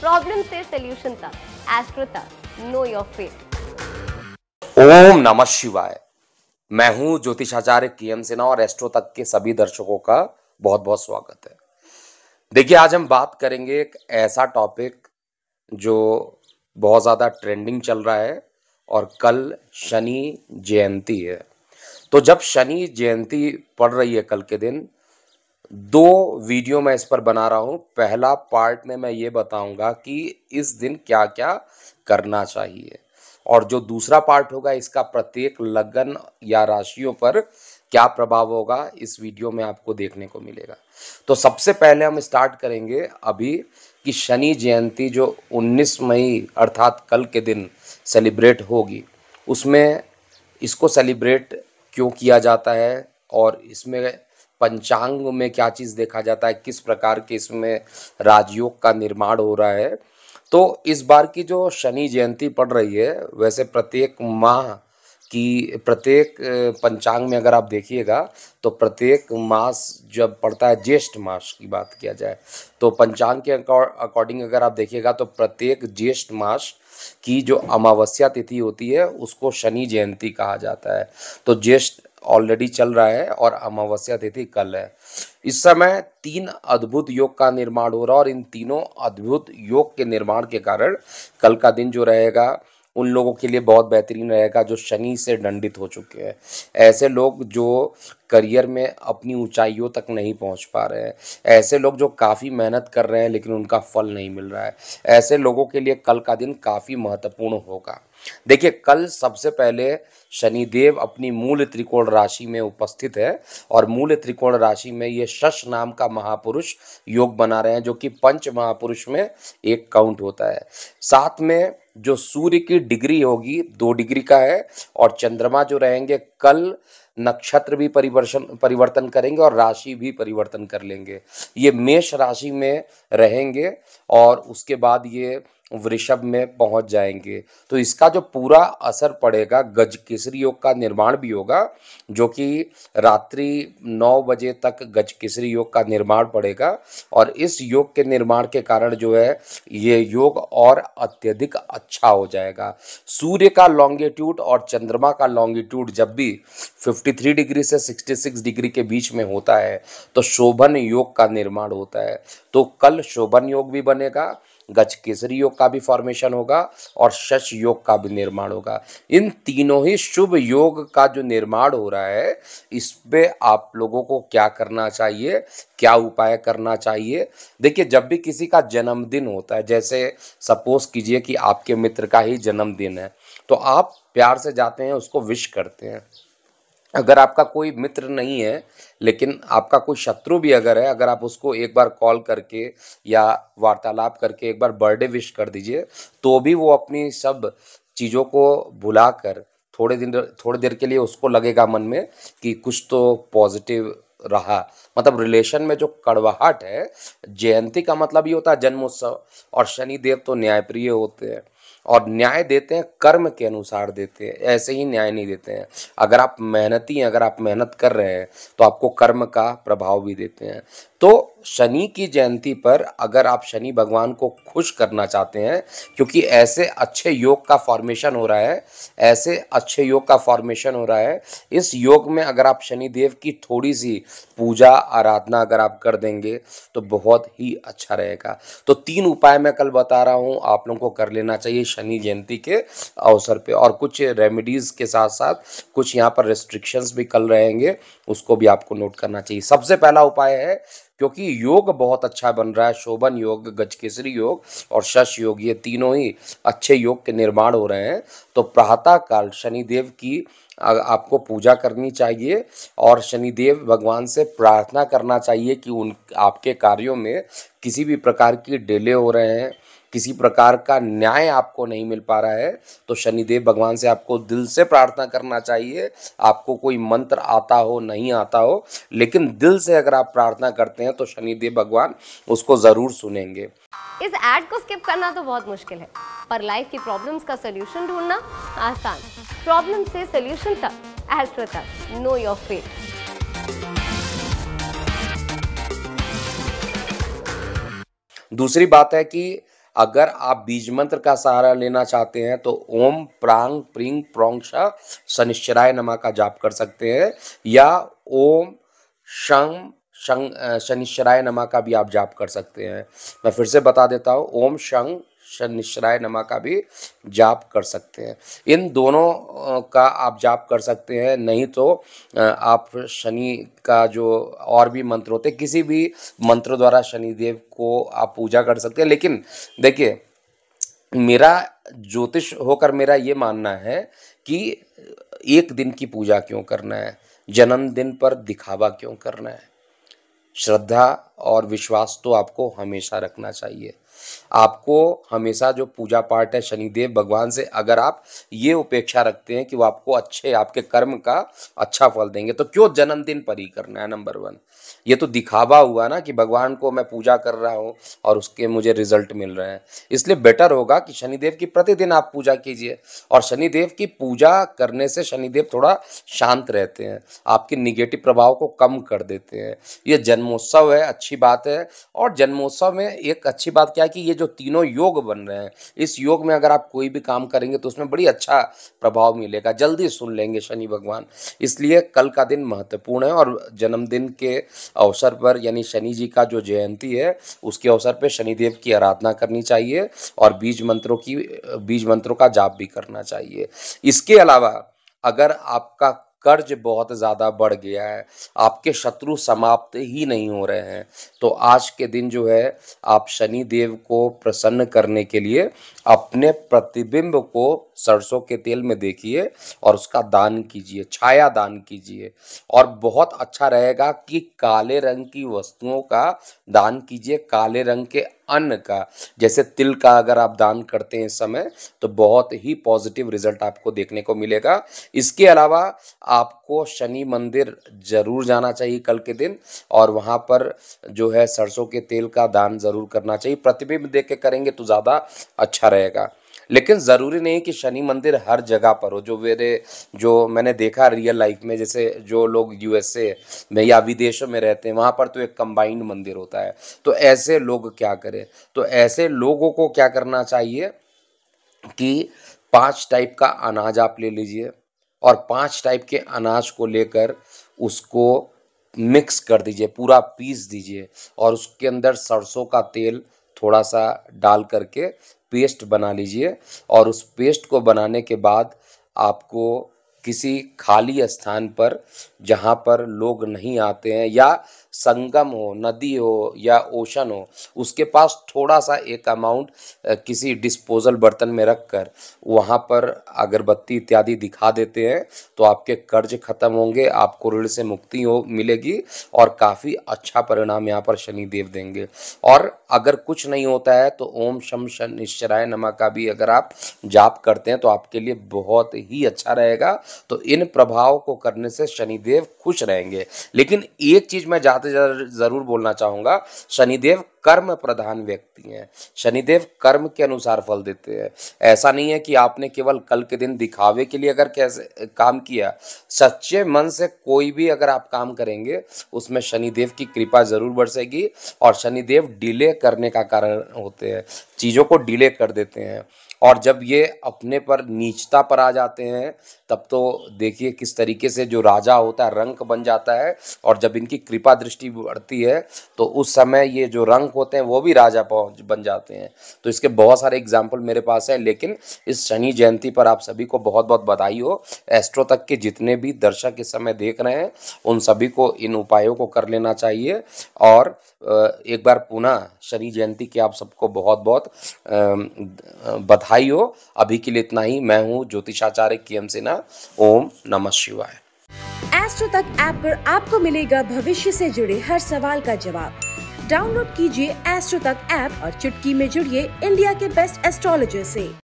problem से solution तक astro तक नो योर फेट ओम नमः शिवाय मैं हूं ज्योतिष आचार्य के एम सिन्हा और एस्ट्रो तक के सभी दर्शकों का बहुत बहुत स्वागत है देखिए आज हम बात करेंगे एक ऐसा टॉपिक जो बहुत ज़्यादा ट्रेंडिंग चल रहा है और कल शनि जयंती है तो जब शनि जयंती पड़ रही है कल के दिन दो वीडियो मैं इस पर बना रहा हूँ पहला पार्ट में मैं ये बताऊँगा कि इस दिन क्या क्या करना चाहिए और जो दूसरा पार्ट होगा इसका प्रत्येक लगन या राशियों पर क्या प्रभाव होगा इस वीडियो में आपको देखने को मिलेगा तो सबसे पहले हम स्टार्ट करेंगे अभी कि शनि जयंती जो 19 मई अर्थात कल के दिन सेलिब्रेट होगी उसमें इसको सेलिब्रेट क्यों किया जाता है और इसमें पंचांग में क्या चीज देखा जाता है किस प्रकार के इसमें राजयोग का निर्माण हो रहा है तो इस बार की जो शनि जयंती पड़ रही है वैसे प्रत्येक माह कि प्रत्येक पंचांग में अगर आप देखिएगा तो प्रत्येक मास जब पड़ता है ज्येष्ठ मास की बात किया जाए तो पंचांग के अकॉर्डिंग अगर आप देखिएगा तो प्रत्येक ज्येष्ठ मास की जो अमावस्या तिथि होती है उसको शनि जयंती कहा जाता है तो ज्येष्ठ ऑलरेडी चल रहा है और अमावस्या तिथि कल है इस समय तीन अद्भुत योग का निर्माण हो रहा है और इन तीनों अद्भुत योग के निर्माण के कारण कल का दिन जो रहेगा उन लोगों के लिए बहुत बेहतरीन रहेगा जो शनि से दंडित हो चुके हैं ऐसे लोग जो करियर में अपनी ऊंचाइयों तक नहीं पहुंच पा रहे हैं ऐसे लोग जो काफ़ी मेहनत कर रहे हैं लेकिन उनका फल नहीं मिल रहा है ऐसे लोगों के लिए कल का दिन काफ़ी महत्वपूर्ण होगा देखिए कल सबसे पहले शनिदेव अपनी मूल त्रिकोण राशि में उपस्थित है और मूल त्रिकोण राशि में ये शश नाम का महापुरुष योग बना रहे हैं जो कि पंच महापुरुष में एक काउंट होता है साथ में जो सूर्य की डिग्री होगी दो डिग्री का है और चंद्रमा जो रहेंगे कल नक्षत्र भी परिवर्तन परिवर्तन करेंगे और राशि भी परिवर्तन कर लेंगे ये मेष राशि में रहेंगे और उसके बाद ये वृषभ में पहुंच जाएंगे तो इसका जो पूरा असर पड़ेगा गज केसरी योग का निर्माण भी होगा जो कि रात्रि नौ बजे तक गज केसरी योग का निर्माण पड़ेगा और इस योग के निर्माण के कारण जो है ये योग और अत्यधिक अच्छा हो जाएगा सूर्य का लॉन्गिट्यूड और चंद्रमा का लॉन्गिट्यूड जब भी 53 डिग्री से 66 डिग्री के बीच में होता है तो शोभन योग का निर्माण होता है तो कल शोभन योग भी बनेगा गज केसरी योग का भी फॉर्मेशन होगा और शश योग का भी निर्माण होगा इन तीनों ही शुभ योग का जो निर्माण हो रहा है इस पर आप लोगों को क्या करना चाहिए क्या उपाय करना चाहिए देखिए जब भी किसी का जन्मदिन होता है जैसे सपोज कीजिए कि आपके मित्र का ही जन्मदिन है तो आप प्यार से जाते हैं उसको विश करते हैं अगर आपका कोई मित्र नहीं है लेकिन आपका कोई शत्रु भी अगर है अगर आप उसको एक बार कॉल करके या वार्तालाप करके एक बार बर्थडे विश कर दीजिए तो भी वो अपनी सब चीज़ों को भुलाकर थोड़े दिन थोड़ी देर के लिए उसको लगेगा मन में कि कुछ तो पॉजिटिव रहा मतलब रिलेशन में जो कड़वाहट है जयंती का मतलब ये होता है जन्मोत्सव और शनि देव तो न्यायप्रिय होते हैं और न्याय देते हैं कर्म के अनुसार देते हैं ऐसे ही न्याय नहीं देते हैं अगर आप मेहनती हैं अगर आप मेहनत कर रहे हैं तो आपको कर्म का प्रभाव भी देते हैं तो शनि की जयंती पर अगर आप शनि भगवान को खुश करना चाहते हैं क्योंकि ऐसे अच्छे योग का फॉर्मेशन हो रहा है ऐसे अच्छे योग का फॉर्मेशन हो रहा है इस योग में अगर आप शनिदेव की थोड़ी सी पूजा आराधना अगर आप कर देंगे तो बहुत ही अच्छा रहेगा तो तीन उपाय मैं कल बता रहा हूँ आप लोगों को कर लेना चाहिए शनि जयंती के अवसर पर और कुछ रेमिडीज़ के साथ साथ कुछ यहाँ पर रिस्ट्रिक्शंस भी कल रहेंगे उसको भी आपको नोट करना चाहिए सबसे पहला उपाय है क्योंकि योग बहुत अच्छा बन रहा है शोभन योग गजकेसरी योग और शश योग ये तीनों ही अच्छे योग के निर्माण हो रहे हैं तो प्रातः काल शनिदेव की आपको पूजा करनी चाहिए और शनिदेव भगवान से प्रार्थना करना चाहिए कि उन आपके कार्यों में किसी भी प्रकार की डिले हो रहे हैं किसी प्रकार का न्याय आपको नहीं मिल पा रहा है तो शनिदेव भगवान से आपको दिल से प्रार्थना करना चाहिए आपको कोई मंत्र आता हो नहीं आता हो लेकिन दिल से अगर आप प्रार्थना करते हैं तो शनिदेव भगवान उसको ज़रूर सुनेंगे इस एड को स्किप करना तो बहुत मुश्किल है पर लाइफ की प्रॉब्लम्स का सोल्यूशन ढूंढना आसान प्रॉब्लम से सोल्यूशन तक एस्ट्रो तक नो योर फेथ दूसरी बात है कि अगर आप बीज मंत्र का सहारा लेना चाहते हैं तो ओम प्रांग प्रिंग प्रोंग शनिश्चराय नमा का जाप कर सकते हैं या ओम शं शनिश्चराय नमा का भी आप जाप कर सकते हैं मैं फिर से बता देता हूँ ओम शं शनिश्राय नमा का भी जाप कर सकते हैं इन दोनों का आप जाप कर सकते हैं नहीं तो आप शनि का जो और भी मंत्र होते हैं किसी भी मंत्र द्वारा शनिदेव को आप पूजा कर सकते हैं लेकिन देखिए मेरा ज्योतिष होकर मेरा ये मानना है कि एक दिन की पूजा क्यों करना है जन्मदिन पर दिखावा क्यों करना है श्रद्धा और विश्वास तो आपको हमेशा रखना चाहिए आपको हमेशा जो पूजा पाठ है शनिदेव भगवान से अगर आप ये उपेक्षा रखते हैं कि वो आपको अच्छे आपके कर्म का अच्छा फल देंगे तो क्यों जन्मदिन पर ही करना है नंबर वन ये तो दिखावा हुआ ना कि भगवान को मैं पूजा कर रहा हूँ और उसके मुझे रिजल्ट मिल रहे हैं इसलिए बेटर होगा कि शनिदेव की प्रतिदिन आप पूजा कीजिए और शनिदेव की पूजा करने से शनिदेव थोड़ा शांत रहते हैं आपके निगेटिव प्रभाव को कम कर देते हैं ये जन्मोत्सव है अच्छी बात है और जन्मोत्सव में एक अच्छी बात क्या है कि ये जो तीनों योग बन रहे हैं इस योग में अगर आप कोई भी काम करेंगे तो उसमें बड़ी अच्छा प्रभाव मिलेगा जल्दी सुन लेंगे शनि भगवान इसलिए कल का दिन महत्वपूर्ण है और जन्मदिन के अवसर पर यानी शनि जी का जो जयंती है उसके अवसर पर शनिदेव की आराधना करनी चाहिए और बीज मंत्रों की बीज मंत्रों का जाप भी करना चाहिए इसके अलावा अगर आपका कर्ज बहुत ज़्यादा बढ़ गया है आपके शत्रु समाप्त ही नहीं हो रहे हैं तो आज के दिन जो है आप शनि देव को प्रसन्न करने के लिए अपने प्रतिबिंब को सरसों के तेल में देखिए और उसका दान कीजिए छाया दान कीजिए और बहुत अच्छा रहेगा कि काले रंग की वस्तुओं का दान कीजिए काले रंग के अन्न का जैसे तिल का अगर आप दान करते हैं समय तो बहुत ही पॉजिटिव रिजल्ट आपको देखने को मिलेगा इसके अलावा आपको शनि मंदिर जरूर जाना चाहिए कल के दिन और वहाँ पर जो है सरसों के तेल का दान जरूर करना चाहिए प्रतिबिंब देख के करेंगे तो ज़्यादा अच्छा रहेगा लेकिन ज़रूरी नहीं कि शनि मंदिर हर जगह पर हो जो मेरे जो मैंने देखा रियल लाइफ में जैसे जो लोग यूएसए में या विदेशों में रहते हैं वहाँ पर तो एक कंबाइंड मंदिर होता है तो ऐसे लोग क्या करें तो ऐसे लोगों को क्या करना चाहिए कि पांच टाइप का अनाज आप ले लीजिए और पांच टाइप के अनाज को लेकर उसको मिक्स कर दीजिए पूरा पीस दीजिए और उसके अंदर सरसों का तेल थोड़ा सा डाल करके पेस्ट बना लीजिए और उस पेस्ट को बनाने के बाद आपको किसी खाली स्थान पर जहाँ पर लोग नहीं आते हैं या संगम हो नदी हो या ओशन हो उसके पास थोड़ा सा एक अमाउंट किसी डिस्पोजल बर्तन में रख कर वहाँ पर अगरबत्ती इत्यादि दिखा देते हैं तो आपके कर्ज खत्म होंगे आपको ऋण से मुक्ति हो मिलेगी और काफ़ी अच्छा परिणाम यहाँ पर शनिदेव देंगे और अगर कुछ नहीं होता है तो ओम शम शनिश्चराय नमा का भी अगर आप जाप करते हैं तो आपके लिए बहुत ही अच्छा रहेगा तो इन प्रभाव को करने से शनिदेव खुश रहेंगे लेकिन एक चीज़ मैं जाते बात जरूर बोलना चाहूंगा शनिदेव कर्म प्रधान व्यक्ति हैं शनिदेव कर्म के अनुसार फल देते हैं ऐसा नहीं है कि आपने केवल कल के दिन दिखावे के लिए अगर कैसे काम किया सच्चे मन से कोई भी अगर आप काम करेंगे उसमें शनिदेव की कृपा जरूर बरसेगी और शनिदेव डिले करने का कारण होते हैं चीज़ों को डिले कर देते हैं और जब ये अपने पर नीचता पर आ जाते हैं तब तो देखिए किस तरीके से जो राजा होता है रंक बन जाता है और जब इनकी कृपा दृष्टि बढ़ती है तो उस समय ये जो रंक होते हैं वो भी राजा बन जाते हैं तो इसके बहुत सारे एग्जाम्पल मेरे पास है लेकिन इस शनि जयंती पर आप सभी को बहुत बहुत बधाई हो एस्ट्रो तक के जितने भी दर्शक इस समय देख रहे हैं उन सभी को इन उपायों को कर लेना चाहिए और एक बार पुनः शनि जयंती की आप सबको बहुत बहुत बधाई बधाई हो अभी के लिए इतना ही मैं हूँ ज्योतिषाचार्य के एम सिन्हा ओम नमः शिवाय एस्ट्रो तक ऐप पर आपको मिलेगा भविष्य से जुड़े हर सवाल का जवाब डाउनलोड कीजिए एस्ट्रो तक ऐप और चुटकी में जुड़िए इंडिया के बेस्ट एस्ट्रोलॉजर से